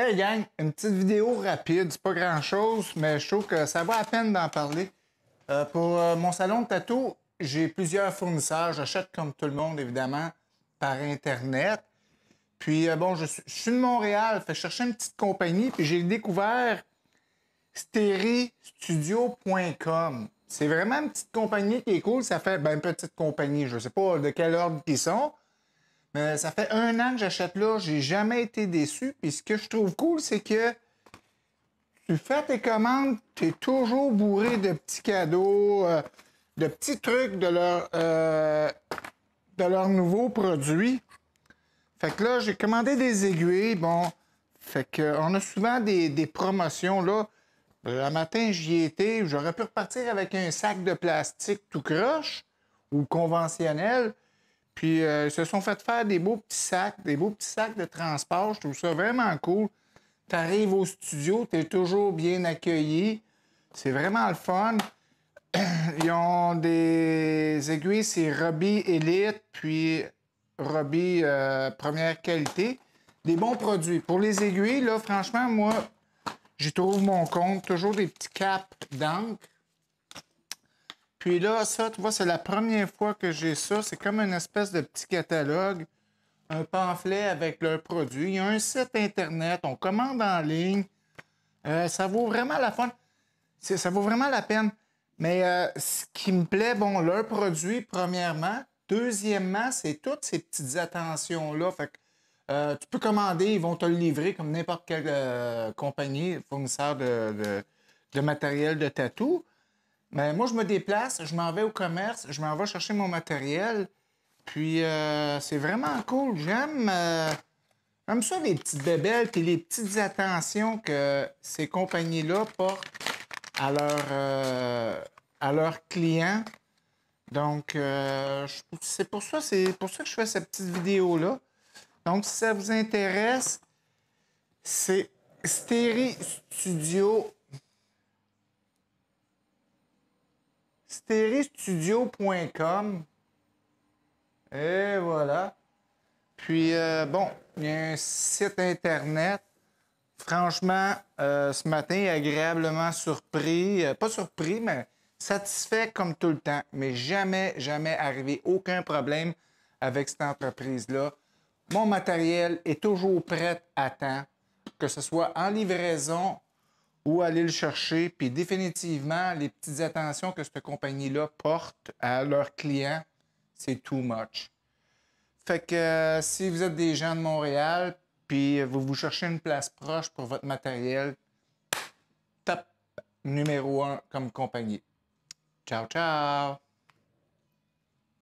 Hey gang, une petite vidéo rapide, c'est pas grand chose, mais je trouve que ça vaut à peine d'en parler. Euh, pour euh, mon salon de tatou, j'ai plusieurs fournisseurs. J'achète comme tout le monde, évidemment, par Internet. Puis euh, bon, je suis, de Montréal, fait chercher une petite compagnie, puis j'ai découvert steristudio.com. C'est vraiment une petite compagnie qui est cool. Ça fait ben, une petite compagnie. Je sais pas de quel ordre ils sont. Mais ça fait un an que j'achète là, j'ai jamais été déçu. Puis ce que je trouve cool, c'est que tu fais tes commandes, tu es toujours bourré de petits cadeaux, euh, de petits trucs de leurs euh, nouveaux produits. Fait que là, j'ai commandé des aiguilles. Bon, fait euh, on a souvent des, des promotions là. Le matin, j'y étais. J'aurais pu repartir avec un sac de plastique tout croche ou conventionnel. Puis euh, ils se sont fait faire des beaux petits sacs, des beaux petits sacs de transport. Je trouve ça vraiment cool. Tu arrives au studio, tu es toujours bien accueilli. C'est vraiment le fun. Ils ont des aiguilles, c'est Robbie Elite, puis Robbie euh, première qualité. Des bons produits. Pour les aiguilles, là, franchement, moi, j'y trouve mon compte. Toujours des petits caps d'encre. Puis là, ça, tu vois, c'est la première fois que j'ai ça. C'est comme une espèce de petit catalogue, un pamphlet avec leurs produits. Il y a un site Internet, on commande en ligne. Euh, ça vaut vraiment la Ça vaut vraiment la peine. Mais euh, ce qui me plaît, bon, leurs produits, premièrement. Deuxièmement, c'est toutes ces petites attentions-là. Fait euh, tu peux commander, ils vont te le livrer comme n'importe quelle compagnie, fournisseur de, de, de matériel de tatou mais ben, moi, je me déplace, je m'en vais au commerce, je m'en vais chercher mon matériel. Puis, euh, c'est vraiment cool. Euh, j'aime ça, les petites bébelles et les petites attentions que ces compagnies-là portent à, leurs euh, clients. Donc, c'est pour ça pour ça que je fais cette petite vidéo-là. Donc, si ça vous intéresse, c'est Stéry Studio steristudio.com. Et voilà. Puis, euh, bon, il y a un site Internet. Franchement, euh, ce matin, agréablement surpris. Euh, pas surpris, mais satisfait comme tout le temps. Mais jamais, jamais arrivé aucun problème avec cette entreprise-là. Mon matériel est toujours prêt à temps, que ce soit en livraison ou aller le chercher. Puis définitivement, les petites attentions que cette compagnie-là porte à leurs clients, c'est too much. Fait que euh, si vous êtes des gens de Montréal, puis vous vous cherchez une place proche pour votre matériel, top numéro un comme compagnie. Ciao, ciao!